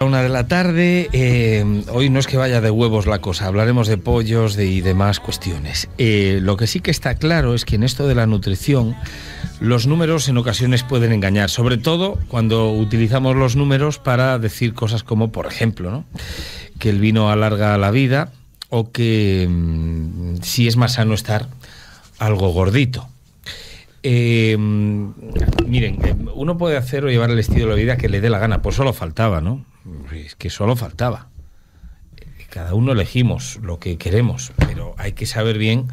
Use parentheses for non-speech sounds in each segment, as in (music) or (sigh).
Una de la tarde, eh, hoy no es que vaya de huevos la cosa, hablaremos de pollos y demás cuestiones. Eh, lo que sí que está claro es que en esto de la nutrición los números en ocasiones pueden engañar, sobre todo cuando utilizamos los números para decir cosas como, por ejemplo, que el vino alarga la vida o que mm, si es más sano estar algo gordito. Eh, miren, uno puede hacer o llevar el estilo de la vida que le dé la gana, eso pues solo faltaba, ¿no? es que solo faltaba. Eh, cada uno elegimos lo que queremos, pero hay que saber bien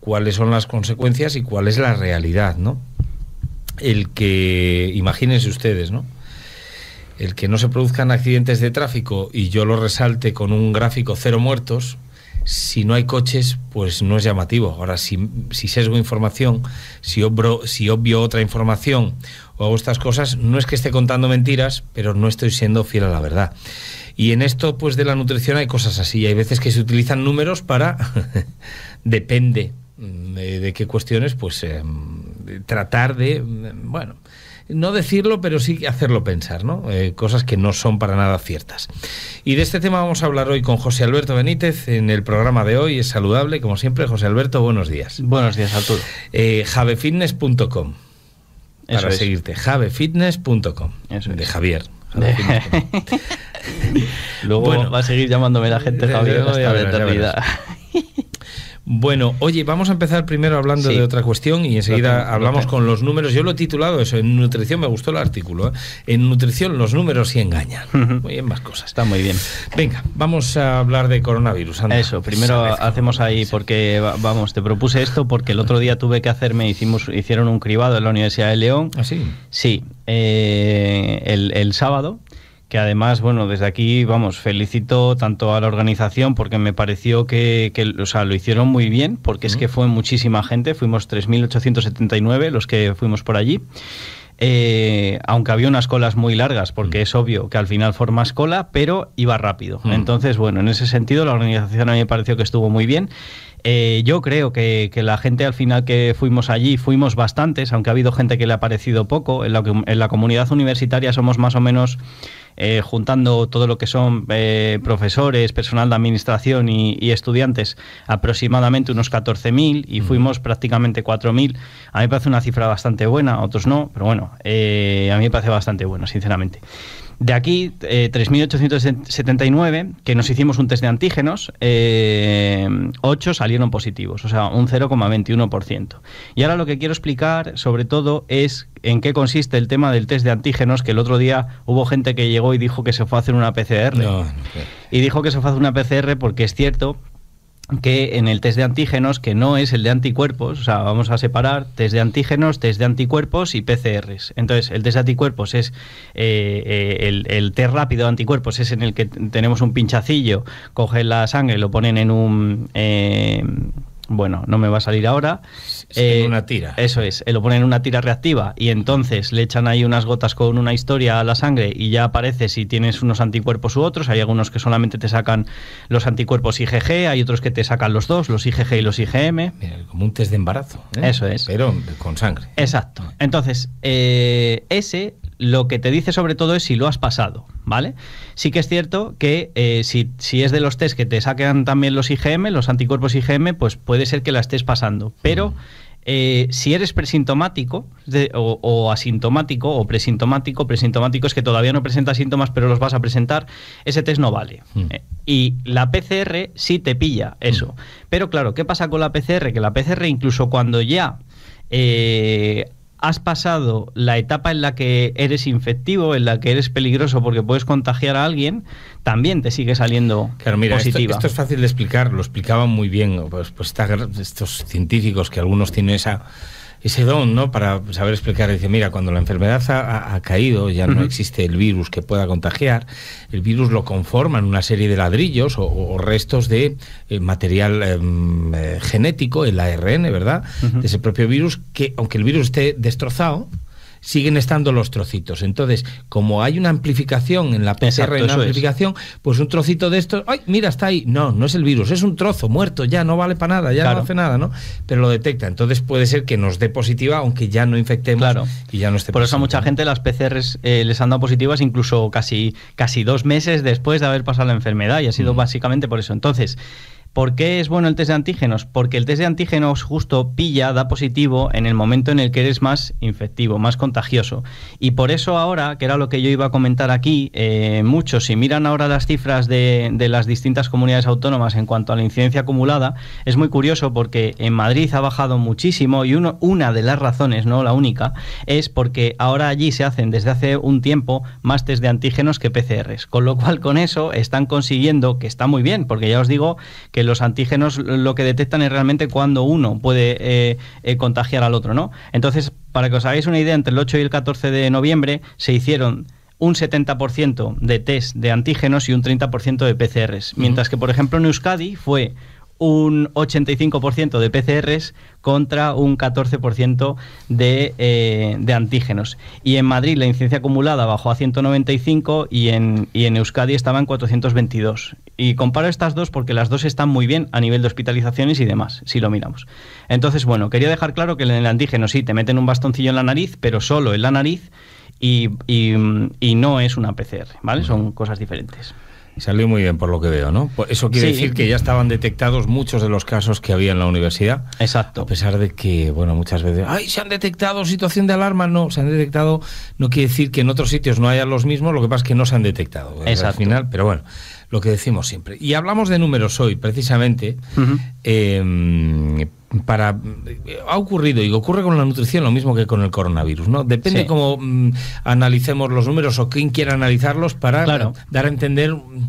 cuáles son las consecuencias y cuál es la realidad, ¿no? El que, imagínense ustedes, ¿no? El que no se produzcan accidentes de tráfico y yo lo resalte con un gráfico cero muertos, si no hay coches, pues no es llamativo. Ahora, si, si sesgo información, si, obro, si obvio otra información o hago estas cosas, no es que esté contando mentiras, pero no estoy siendo fiel a la verdad. Y en esto, pues, de la nutrición hay cosas así. Hay veces que se utilizan números para, (laughs) depende de, qué cuestiones, pues, eh, tratar de, bueno, no decirlo, pero sí hacerlo pensar, ¿no? Eh, cosas que no son para nada ciertas. Y de este tema vamos a hablar hoy con José Alberto Benítez en el programa de hoy. Es saludable, como siempre. José Alberto, buenos días. Buenos días, Arturo. Eh, javefitness.com eso para seguirte, javefitness.com. de Javier. (laughs) (laughs) Luego bueno, va a seguir llamándome la gente (laughs) Javier hasta la eternidad. Bueno, oye, vamos a empezar primero hablando de otra cuestión y enseguida hablamos con los números. Yo lo he titulado eso, en nutrición me gustó el artículo. ¿eh? En nutrición los números sí engañan. muy bien, más cosas. Está muy bien. Venga, vamos a hablar de coronavirus. Eso, primero hacemos ahí porque, vamos, te propuse esto porque el otro día tuve que hacerme, hicimos, hicieron un cribado en la Universidad de León. ¿Ah, sí? Sí, eh, el sábado que además, bueno, desde aquí, vamos, felicito tanto a la organización porque me pareció que, o sea, lo hicieron muy bien, porque es que fue muchísima gente, fuimos 3.879 los que fuimos por allí. Eh, aunque había unas colas muy largas, porque mm. es obvio que al final formas cola, pero iba rápido. Mm. Entonces, bueno, en ese sentido la organización a mí me pareció que estuvo muy bien. Eh, yo creo que, la gente al final que fuimos allí, fuimos bastantes, aunque ha habido gente que le ha parecido poco. En la, en la comunidad universitaria somos más o menos eh, juntando todo lo que son eh, profesores, personal de administración y, estudiantes, aproximadamente unos 14.000 y mm. fuimos prácticamente 4.000. A mí me parece una cifra bastante buena, otros no, pero bueno, a mí me parece bastante bueno, sinceramente. De aquí, eh, 3.879, que nos hicimos un test de antígenos, eh, 8 salieron positivos, o sea, un 0,21%. Y ahora lo que quiero explicar, sobre todo, es en qué consiste el tema del test de antígenos, que el otro día hubo gente que llegó y dijo que se fue a hacer una PCR. Y dijo que se fue a hacer una PCR porque es cierto que en el test de antígenos, que no es el de anticuerpos, o sea, vamos a separar test de antígenos, test de anticuerpos y PCRs. Entonces, el test de anticuerpos es eh, eh, el, el, test rápido de anticuerpos, es en el que tenemos un pinchacillo, cogen la sangre, lo ponen en un... Eh, bueno, no me va a salir ahora. Eh, una tira. Eso es, eh, lo ponen en una tira reactiva y entonces le echan ahí unas gotas con una historia a la sangre y ya aparece si tienes unos anticuerpos u otros. Hay algunos que solamente te sacan los anticuerpos IgG, hay otros que te sacan los dos, los IgG y los IgM. como un test de embarazo. ¿eh? Eso es. Pero con sangre. Exacto. Entonces, ese lo que te dice sobre todo es si lo has pasado, ¿vale? Sí que es cierto que eh, si, es de los test que te saquen también los IgM, los anticuerpos IgM, pues puede ser que la estés pasando. Pero mm. eh, si eres presintomático o, asintomático o presintomático, presintomático es que todavía no presenta síntomas pero los vas a presentar, ese test no vale. Mm. Eh, y la PCR sí te pilla eso. Mm. Pero claro, ¿qué pasa con la PCR? Que la PCR incluso cuando ya has pasado la etapa en la que eres infectivo, en la que eres peligroso porque puedes contagiar a alguien, también te sigue saliendo positiva. Esto, es fácil de explicar, lo explicaban muy bien pues, pues estos científicos que algunos tienen esa ese don, ¿no? Para saber explicar, dice, mira, cuando la enfermedad ha, caído, ya no existe el virus que pueda contagiar, el virus lo conforma en una serie de ladrillos o, restos de eh, material em, eh, genético, el ARN, ¿verdad? De ese propio virus, que aunque el virus esté destrozado, siguen estando los trocitos. Entonces, como hay una amplificación en la PCR, amplificación, pues un trocito de esto ¡ay, mira, está ahí! No, no es el virus, es un trozo muerto, ya no vale para nada, ya no hace nada, ¿no? Pero lo detecta. Entonces puede ser que nos dé positiva, aunque ya no infectemos claro. y ya no esté Por eso a mucha gente las PCR eh, les han dado positivas incluso casi, casi dos meses después de haber pasado la enfermedad y ha sido mm. básicamente por eso. Entonces, ¿Por qué es bueno el test de antígenos? Porque el test de antígenos justo pilla, da positivo en el momento en el que eres más infectivo, más contagioso. Y por eso ahora, que era lo que yo iba a comentar aquí, eh, muchos, si miran ahora las cifras de, las distintas comunidades autónomas en cuanto a la incidencia acumulada, es muy curioso porque en Madrid ha bajado muchísimo y una de las razones, no la única, es porque ahora allí se hacen desde hace un tiempo más test de antígenos que PCRs. Con lo cual con eso están consiguiendo, que está muy bien, porque ya os digo que los antígenos lo que detectan es realmente cuando uno puede eh, eh, contagiar al otro, ¿no? Entonces, para que os hagáis una idea, entre el 8 y el 14 de noviembre se hicieron un 70% de test de antígenos y un 30% de PCRs. Mientras que, por ejemplo, en Euskadi fue un 85% de PCRs contra un 14% eh, de, antígenos. Y en Madrid la incidencia acumulada bajó a 195 y en, y en Euskadi estaba en 422. Y comparo estas dos porque las dos están muy bien a nivel de hospitalizaciones y demás, si lo miramos. Entonces, bueno, quería dejar claro que en el antígeno sí, te meten un bastoncillo en la nariz, pero solo en la nariz y, y no es una PCR, ¿vale? Son cosas diferentes. Salió muy bien por lo que veo, ¿no? Pues eso quiere decir que ya estaban detectados muchos de los casos que había en la universidad. Exacto. A pesar de que, bueno, muchas veces, ¡ay, se han detectado situación de alarma! No, se han detectado, no quiere decir que en otros sitios no haya los mismos, lo que pasa es que no se han detectado. Exacto. Al final, pero bueno, lo que decimos siempre. Y hablamos de números hoy, precisamente, para eh, ha ocurrido y ocurre con la nutrición lo mismo que con el coronavirus, ¿no? Depende cómo mm, analicemos los números o quién quiera analizarlos para eh, dar a entender mm,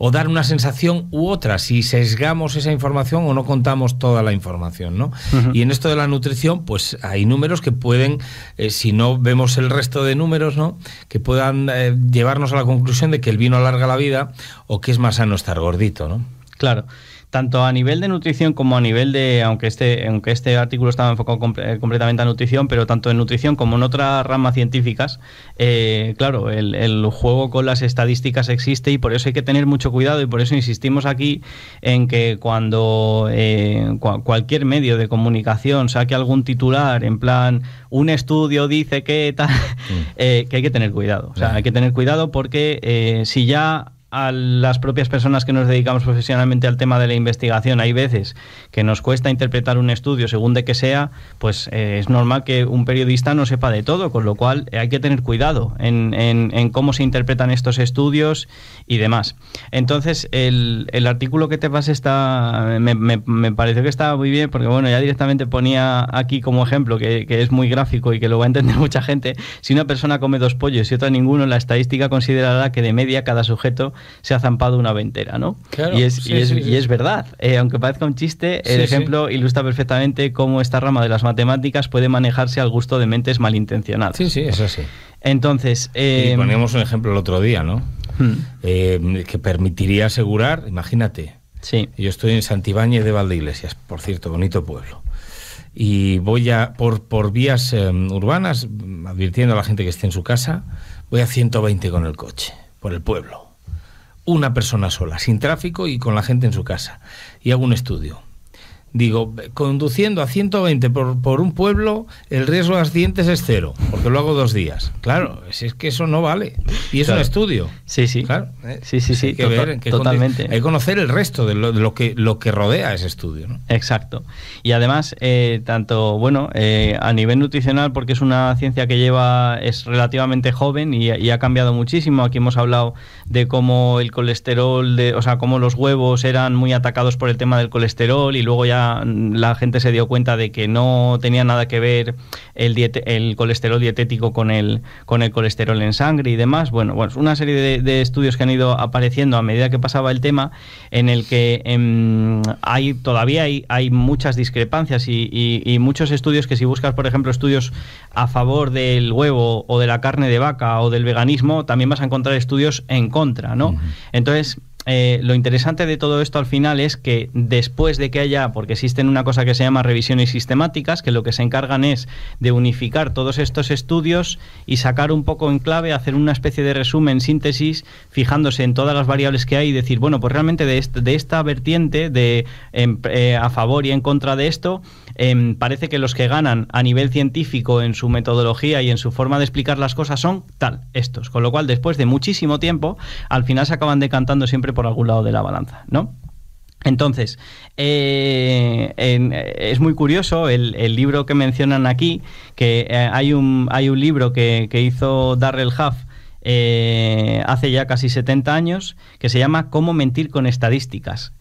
o dar una sensación u otra, si sesgamos esa información o no contamos toda la información, ¿no? Y en esto de la nutrición, pues hay números que pueden, eh, si no vemos el resto de números, ¿no? Que puedan llevarnos a la conclusión de que el vino alarga la vida o que es más sano estar gordito, ¿no? Claro tanto a nivel de nutrición como a nivel de, aunque este, aunque este artículo estaba enfocado eh, completamente a nutrición, pero tanto en nutrición como en otras ramas científicas, eh, claro, el, el, juego con las estadísticas existe y por eso hay que tener mucho cuidado y por eso insistimos aquí en que cuando eh, cualquier medio de comunicación saque algún titular en plan un estudio dice que tal, mm. (laughs) que hay que tener cuidado. O sea, hay que tener cuidado porque si ya a las propias personas que nos dedicamos profesionalmente al tema de la investigación. Hay veces que nos cuesta interpretar un estudio según de que sea, pues eh, es normal que un periodista no sepa de todo, con lo cual hay que tener cuidado en, en, cómo se interpretan estos estudios y demás. Entonces, el, el artículo que te pasé está, me, me, pareció que estaba muy bien, porque bueno, ya directamente ponía aquí como ejemplo, que, que es muy gráfico y que lo va a entender (laughs) mucha gente, si una persona come dos pollos y otra ninguno, la estadística considerará que de media cada sujeto se ha zampado una ventera, ¿no? y, es, y, es, verdad, eh, aunque parezca un chiste, el ejemplo ilustra perfectamente cómo esta rama de las matemáticas puede manejarse al gusto de mentes malintencionadas. Sí, sí, eso sí. Entonces... Eh, un ejemplo el otro día, ¿no? Hmm. Eh, que permitiría asegurar, imagínate, yo estoy en Santibáñez de Valdeiglesias, por cierto, bonito pueblo y voy a por, vías em, urbanas, advirtiendo a la gente que esté en su casa, voy a 120 con el coche, por el pueblo una persona sola, sin tráfico y con la gente en su casa. Y hago un estudio. Digo, conduciendo a 120 por, por un pueblo, el riesgo de accidentes es cero, porque lo hago dos días. Claro, si es que eso no vale. Y es un estudio. Sí, sí. Claro, Sí, sí, sí. Hay que ver totalmente. Hay que conocer el resto de lo, que, lo que rodea ese estudio. Exacto. Y además, eh, tanto, bueno, eh, a nivel nutricional, porque es una ciencia que lleva, es relativamente joven y, y, ha cambiado muchísimo. Aquí hemos hablado de cómo el colesterol, de, o sea, cómo los huevos eran muy atacados por el tema del colesterol y luego ya la gente se dio cuenta de que no tenía nada que ver el, colesterol dietético con el, con el colesterol en sangre y demás. Bueno, bueno una serie de, estudios que han ido apareciendo a medida que pasaba el tema, en el que em, hay todavía hay, hay muchas discrepancias y, muchos estudios que si buscas, por ejemplo, estudios a favor del huevo o de la carne de vaca o del veganismo, también vas a encontrar estudios en contra, ¿no? Entonces, eh, lo interesante de todo esto al final es que después de que haya, porque existen una cosa que se llama revisiones sistemáticas, que lo que se encargan es de unificar todos estos estudios y sacar un poco en clave, hacer una especie de resumen, síntesis, fijándose en todas las variables que hay y decir, bueno, pues realmente de, esta vertiente, de em, eh, a favor y en contra de esto, em, parece que los que ganan a nivel científico en su metodología y en su forma de explicar las cosas son tal, estos. Con lo cual, después de muchísimo tiempo, al final se acaban decantando siempre por algún lado de la balanza, ¿no? Entonces, eh, es muy curioso el, libro que mencionan aquí, que eh, hay, un, hay un libro que, hizo Darrell Huff eh, hace ya casi 70 años, que se llama Cómo mentir con estadísticas.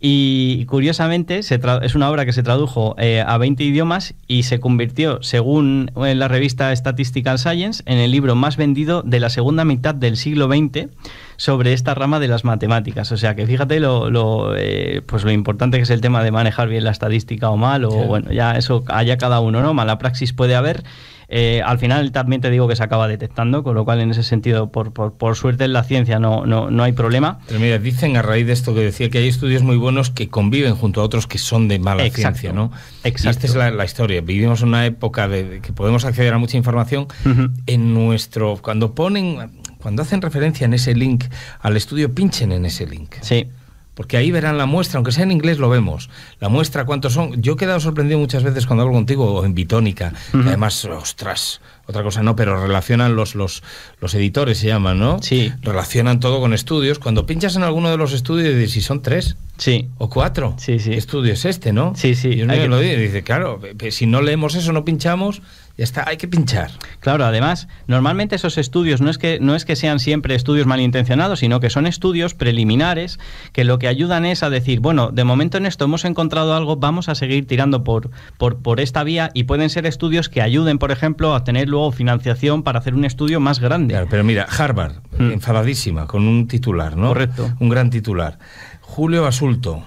Y curiosamente es una obra que se tradujo a 20 idiomas y se convirtió, según la revista Statistical Science, en el libro más vendido de la segunda mitad del siglo XX sobre esta rama de las matemáticas. O sea que fíjate lo, eh, pues lo importante que es el tema de manejar bien la estadística o mal, o bueno, ya eso haya cada uno, ¿no? Mala praxis puede haber. Eh, al final también te digo que se acaba detectando, con lo cual en ese sentido, por, suerte en la ciencia no, no, hay problema. Pero mira, dicen a raíz de esto que decía que hay estudios muy buenos que conviven junto a otros que son de mala ciencia, ¿no? Exacto. Y esta es la, historia. Vivimos una época de, que podemos acceder a mucha información. En nuestro. Cuando ponen cuando hacen referencia en ese link al estudio, pinchen en ese link. Sí. Porque ahí verán la muestra, aunque sea en inglés lo vemos. La muestra, cuántos son. Yo he quedado sorprendido muchas veces cuando hablo contigo en Bitónica. además, ostras, otra cosa no, pero relacionan los, los, los editores, se llaman, ¿no? Sí. Relacionan todo con estudios. Cuando pinchas en alguno de los estudios, dices, si son tres. Sí. O cuatro. Sí, sí. estudio es este, no? Sí, sí. Y uno que... lo dice, dice, claro, si no leemos eso, no pinchamos, hay que pinchar. Claro, además, normalmente esos estudios no es que no es que sean siempre estudios malintencionados, sino que son estudios preliminares que lo que ayudan es a decir, bueno, de momento en esto hemos encontrado algo, vamos a seguir tirando por por, por esta vía y pueden ser estudios que ayuden, por ejemplo, a tener luego financiación para hacer un estudio más grande. Claro, pero mira, Harvard, hmm. enfadadísima con un titular, ¿no? Correcto. Un gran titular. Julio Basulto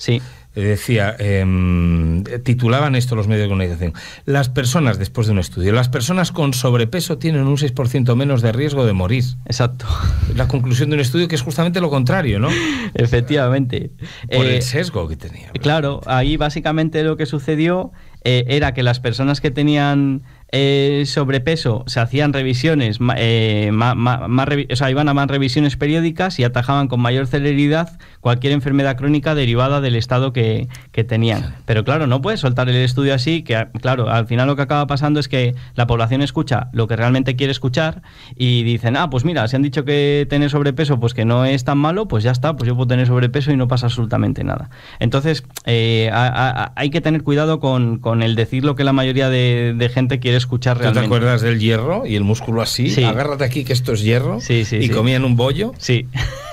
Sí. Eh, decía, em, titulaban esto los medios de comunicación. Las personas, después de un estudio, las personas con sobrepeso tienen un 6% menos de riesgo de morir. Exacto. La conclusión de un estudio que es justamente lo contrario, ¿no? (laughs) Efectivamente. Por eh, el sesgo que tenía. Claro, ahí básicamente lo que sucedió eh, era que las personas que tenían eh, sobrepeso se hacían revisiones, eh, o sea, iban a más revisiones periódicas y atajaban con mayor celeridad cualquier enfermedad crónica derivada del estado que, tenían. Pero claro, no puedes soltar el estudio así, que claro, al final lo que acaba pasando es que la población escucha lo que realmente quiere escuchar y dicen, ah, pues mira, se han dicho que tener sobrepeso, pues que no es tan malo, pues ya está, pues yo puedo tener sobrepeso y no pasa absolutamente nada. Entonces, eh, hay que tener cuidado con, el decir lo que la mayoría de, de gente quiere escuchar realmente. te acuerdas del hierro y el músculo así? Sí. Agárrate aquí que esto es hierro. Sí, sí, y comían un bollo. Sí.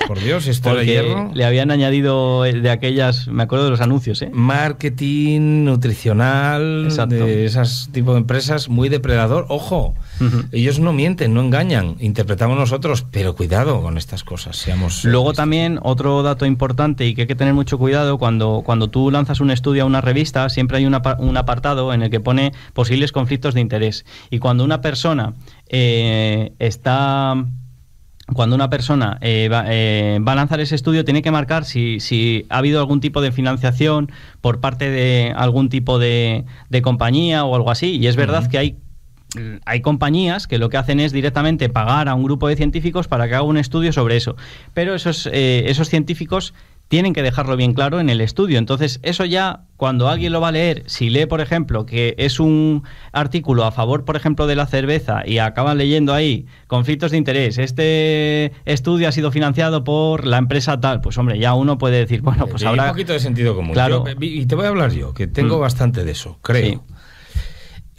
Por Dios, esto Porque hierro. Le habían añadido de aquellas, me acuerdo de los anuncios, ¿eh? Marketing nutricional, de esas tipo de empresas, muy depredador. Ojo, ellos no mienten, no engañan, interpretamos nosotros, pero cuidado con estas cosas. Seamos Luego también otro dato importante y que hay que tener mucho cuidado cuando, cuando tú lanzas un estudio a una revista, siempre hay un apartado en el que pone posibles conflictos de interés y cuando una persona eh, está cuando una persona eh, eh, va, a lanzar ese estudio, tiene que marcar si, ha habido algún tipo de financiación por parte de algún tipo de, compañía o algo así. Y es verdad que hay, hay compañías que lo que hacen es directamente pagar a un grupo de científicos para que haga un estudio sobre eso. Pero esos, esos científicos tienen que dejarlo bien claro en el estudio. Entonces, eso ya, cuando alguien lo va a leer, si lee, por ejemplo, que es un artículo a favor, por ejemplo, de la cerveza y acaban leyendo ahí conflictos de interés, este estudio ha sido financiado por la empresa tal, pues hombre, ya uno puede decir, bueno, pues habrá... Un poquito de sentido común. Claro. Eh, y te voy a hablar yo, que tengo mm. bastante de eso, creo.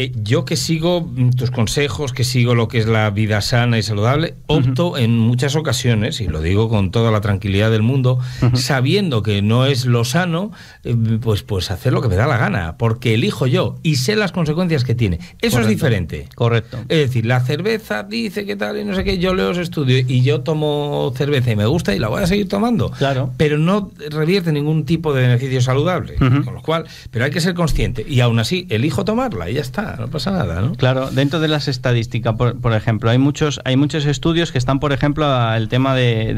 Eh, yo que sigo mm, tus consejos, que sigo lo que es la vida sana y saludable, opto en muchas ocasiones, y lo digo con toda la tranquilidad del mundo, sabiendo que no es lo sano, eh, pues, pues hacer lo que me da la gana, porque elijo yo y sé las consecuencias que tiene. Eso es diferente. Correcto. Es decir, la cerveza dice que tal y no sé qué, yo leo los estudio y yo tomo cerveza y me gusta y la voy a seguir tomando. Claro. Pero no revierte ningún tipo de beneficio saludable, con lo cual, pero hay que ser consciente y aún así elijo tomarla y ya está no pasa nada, ¿no? Claro, dentro de las estadísticas, por, ejemplo, hay muchos, hay muchos estudios que están, por ejemplo, al tema de,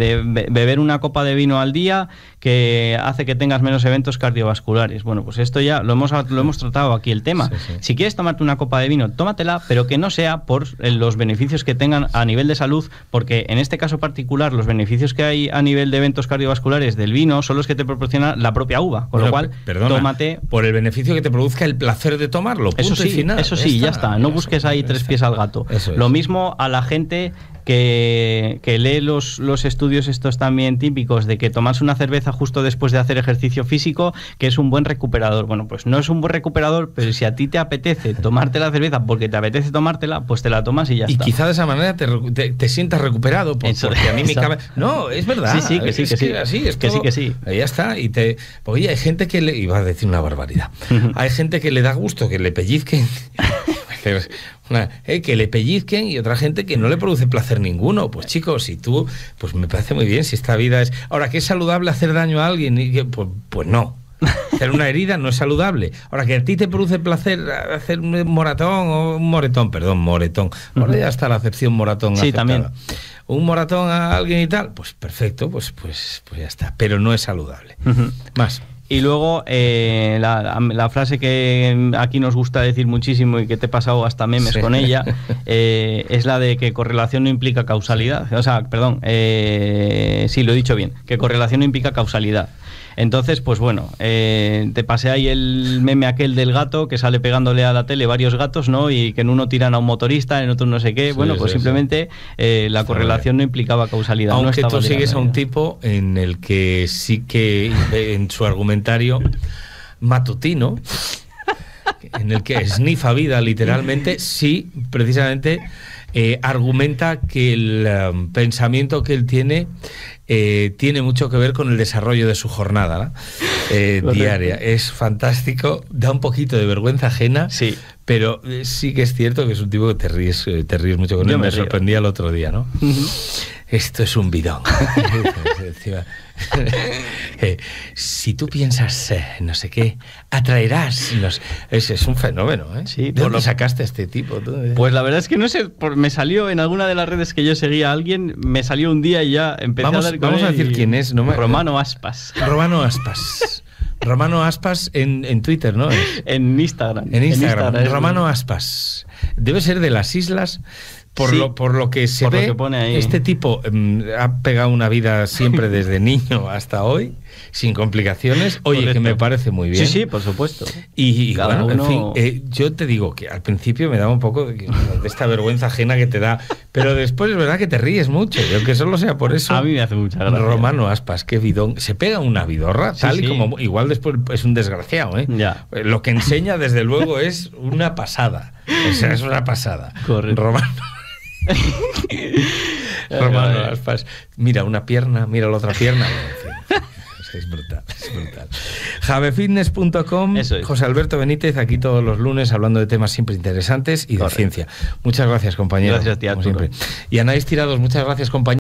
beber una copa de vino al día que hace que tengas menos eventos cardiovasculares. Bueno, pues esto ya lo hemos, lo hemos tratado aquí el tema. Si quieres tomarte una copa de vino, tómatela, pero que no sea por eh, los beneficios que tengan a nivel de salud, porque en este caso particular los beneficios que hay a nivel de eventos cardiovasculares del vino son los que te proporciona la propia uva, con lo cual tómate por el beneficio que te produzca el placer de tomarlo. eso sí, eso sí, ya, está. No busques ahí tres pies al gato. Lo mismo a la gente que, lee los, los, estudios estos también típicos de que tomas una cerveza justo después de hacer ejercicio físico, que es un buen recuperador. Bueno, pues no es un buen recuperador, pero si a ti te apetece tomarte la cerveza porque te apetece tomártela, pues te la tomas y ya está. Y quizá de esa manera te, te, sientas recuperado, porque a mí me No, es verdad. Sí, sí, que sí, que, sí. así, es que sí, que sí. Ya está. Y te... Oye, hay gente que le... Iba a decir una barbaridad. hay gente que le da gusto que le pellizquen (laughs) Eh, que, le pellizquen y otra gente que no le produce placer ninguno. Pues chicos, si tú, pues me parece muy bien si esta vida es... Ahora, ¿que es saludable hacer daño a alguien? Y que, pues, pues no. (laughs) Hacer una herida no es saludable. Ahora, que a ti te produce placer hacer un moratón o un moretón, perdón, moretón. Ahora ya está la acepción moratón. Sí, también. Un moratón a alguien y tal, pues perfecto, pues, pues, pues ya está. Pero no es saludable. Más. Y luego eh, la, frase que aquí nos gusta decir muchísimo y que te he pasado hasta memes con ella, (laughs) eh, es la de que correlación no implica causalidad. O sea, perdón, eh, sí, lo he dicho bien, que correlación no implica causalidad. Entonces, pues bueno, eh, te pasé ahí el meme aquel del gato que sale pegándole a la tele varios gatos, ¿no? Y que en uno tiran a un motorista, en otro no sé qué. bueno, pues simplemente eh, la correlación no implicaba causalidad. Aunque tú sigues a un tipo en el que sí que en su argumentario matutino en el que snifa vida literalmente sí, precisamente eh, argumenta que el um, pensamiento que él tiene eh, tiene mucho que ver con el desarrollo de su jornada eh, diaria. Es fantástico, da un poquito de vergüenza ajena, sí. pero sí que es cierto que es un tipo que te ríes, te mucho con él. Me, sorprendía el otro día, ¿no? Esto es un bidón. (laughs) (laughs) Eh, si tú piensas eh, no sé qué, atraerás. Es, un fenómeno, ¿eh? Sí, lo... sacaste a este tipo? Eh? Pues la verdad es que no sé, me salió en alguna de las redes que yo seguía a alguien, me salió un día y ya empezó a Vamos a decir quién es. No Romano Aspas. (laughs) Romano Aspas. Romano Aspas en, Twitter, ¿no? (laughs) En Instagram. En Instagram. Romano Aspas. Debe ser de las islas por, lo, por lo que se ve, pone ahí. este tipo em, ha pegado una vida siempre (laughs) desde niño hasta hoy, sin complicaciones. Oye, que me parece muy bien. Sí, sí, por supuesto. Y, bueno, en fin, eh, yo te digo que al principio me daba un poco de, esta vergüenza ajena que te da, pero después es verdad que te ríes mucho, y aunque solo sea por eso. A mí me hace mucha gracia. Romano Aspas, qué bidón. Se pega una bidorra tal y como. Igual después es un desgraciado, ¿eh? Ya. Eh, lo que enseña, desde luego, es una pasada. O sea, es una pasada. Correcto. Romano (laughs) Romano Mira una pierna, mira la otra pierna. (laughs) es brutal, es brutal. Javefitness.com, José Alberto Benítez, aquí todos los lunes hablando de temas siempre interesantes y de ciencia. Muchas gracias, compañero. Gracias, tía, Y Anaís Tirados, muchas gracias, compañero.